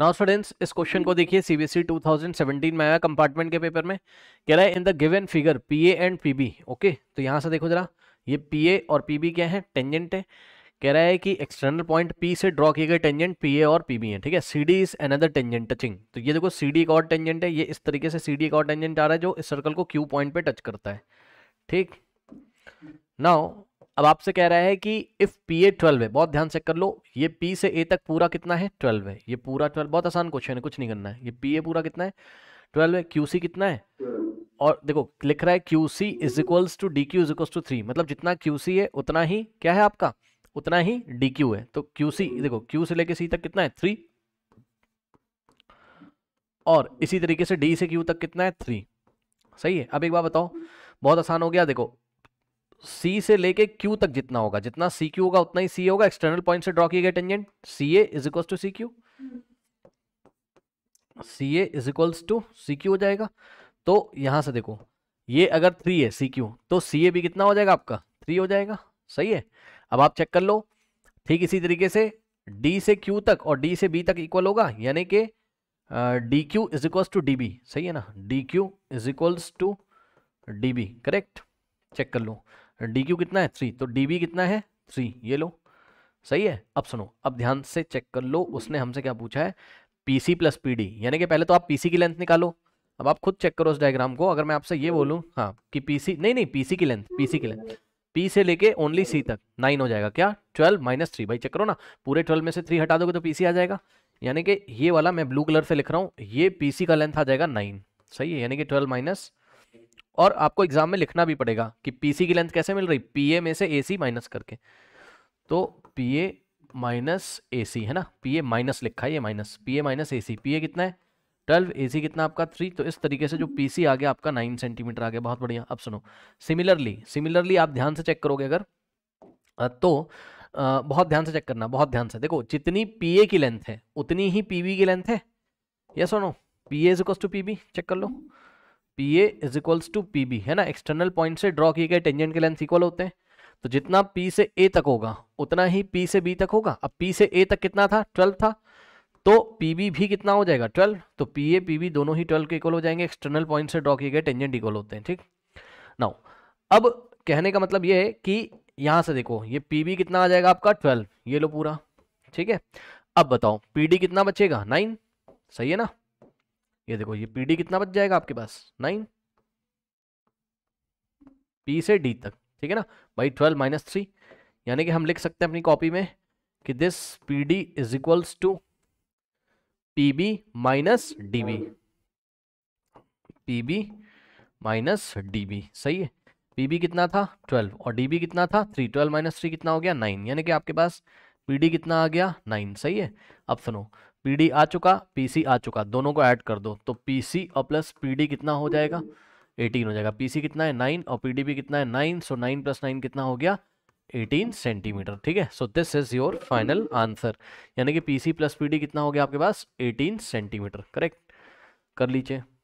now students इस question को देखिए सीबीएसई 2017 e में आया कंपार्टमेंट के पेपर में कह रहा है in the given figure PA and PB okay तो यहाँ से देखो जरा ये पीए और पीबी क्या है टेंजेंट है कह रहा है कि एक्सटर्नल पॉइंट पी से ड्रॉ किए गए टेंजेंट पीए और पीबी है ठीक है C D is another tangent touching तो ये देखो सी डी एक और टेंजेंट है ये इस तरीके से सी डी एक और टेंजेंट आ रहा है जो इस सर्कल को क्यू पॉइंट पे टच करता है ठीक नाउ अब आपसे कह रहा है कि इफ़ पी ए ट्वेल्व है बहुत ध्यान से कर लो ये पी से ए तक पूरा कितना है ट्वेल्व है ये पूरा ट्वेल्व बहुत आसान क्वेश्चन है कुछ नहीं करना है ये पी ए पूरा कितना है ट्वेल्व है क्यू सी कितना है और देखो लिख रहा है Q C is equals to D Q is equals to three मतलब जितना क्यू सी है उतना ही क्या है आपका उतना ही डी क्यू है तो क्यू सी देखो क्यू से लेके सी तक कितना है थ्री और इसी तरीके से डी से क्यू तक कितना है थ्री सही है अब एक बार बताओ बहुत आसान हो गया देखो सी से लेके क्यू तक जितना होगा जितना सी क्यू होगा उतना ही सी होगा एक्सटर्नल पॉइंट से ड्रॉ किए गए tangent C A is equal to C Q C A is equals to C Q हो जाएगा तो यहां से देखो ये अगर थ्री है सी क्यू तो सी ए भी कितना हो जाएगा आपका थ्री हो जाएगा सही है अब आप चेक कर लो ठीक इसी तरीके से डी से क्यू तक और डी से बी तक इक्वल होगा यानी कि D Q is equals to D B सही है ना D Q is equals to D B correct check कर लो डी क्यू कितना है थ्री तो डी बी कितना है थ्री ये लो सही है अब सुनो अब ध्यान से चेक कर लो उसने हमसे क्या पूछा है P C plus P D यानी कि पहले तो आप पी सी की लेंथ निकालो अब आप खुद चेक करो उस डायग्राम को अगर मैं आपसे ये बोलूँ हाँ कि पी सी नहीं नहीं पी सी की लेंथ पी सी की लेंथ पी से लेके ओनली सी तक नाइन हो जाएगा क्या ट्वेल्व माइनस थ्री भाई चेक करो ना पूरे ट्वेल्व में से थ्री हटा दोगे तो पी सी आ जाएगा यानी कि ये वाला मैं ब्लू कलर से लिख रहा हूँ ये पी सी का लेंथ आ जाएगा नाइन सही है यानी कि ट्वेल्व माइनस और आपको एग्जाम में लिखना भी पड़ेगा कि पीसी की लेंथ कैसे मिल रही पीए में से एसी माइनस करके तो पीए माइनस ए सी है ना पीए माइनस लिखा है ये माइनस पीए माइनस ए सी पीए कितना है ट्वेल्व ए सी कितना आपका थ्री तो इस तरीके से जो पी सी आ गया आपका नाइन सेंटीमीटर आ गया बहुत बढ़िया अब सुनो सिमिलरली सिमिलरली आप ध्यान से चेक करोगे अगर तो बहुत ध्यान से चेक करना बहुत ध्यान से देखो जितनी पी ए की लेंथ है उतनी ही पी की लेंथ है यह सुनो P A equal to P check कर लो P A is equals to P B है ना एक्सटर्नल पॉइंट से ड्रॉ किए गए टेंजेंट के लेंथ इक्वल होते हैं तो जितना पी से ए तक होगा उतना ही पी से बी तक होगा अब पी से ए तक कितना था ट्वेल्व था तो पी बी भी कितना हो जाएगा ट्वेल्व तो पी ए पी बी दोनों ही ट्वेल्व के इक्वल हो जाएंगे एक्सटर्नल पॉइंट से ड्रॉ किए गए टेंजेंट इक्वल होते हैं ठीक नाउ अब कहने का मतलब ये है कि यहाँ से देखो ये पी बी कितना आ जाएगा आपका ट्वेल्व ये लो पूरा ठीक है अब बताओ पी डी कितना बचेगा नाइन सही है ना ये देखो ये पी डी कितना बच जाएगा आपके पास नाइन पी से डी तक ठीक है ना भाई ट्वेल्व माइनस थ्री यानी कि हम लिख सकते हैं अपनी कॉपी में कि this P D is equals to P B minus D B P B minus D B सही है पी बी कितना था ट्वेल्व और डी बी कितना था थ्री ट्वेल्व माइनस थ्री कितना हो गया नाइन यानी कि आपके पास पी कितना आ गया नाइन सही है अब सुनो पी आ चुका पी आ चुका दोनों को ऐड कर दो तो पी और प्लस पी कितना हो जाएगा एटीन हो जाएगा पी कितना है नाइन और पी भी कितना है nine so nine plus nine कितना हो गया एटीन सेंटीमीटर ठीक है so this is your final answer यानी कि पीसी प्लस पीडी कितना हो गया आपके पास एटीन सेंटीमीटर करेक्ट कर लीजिए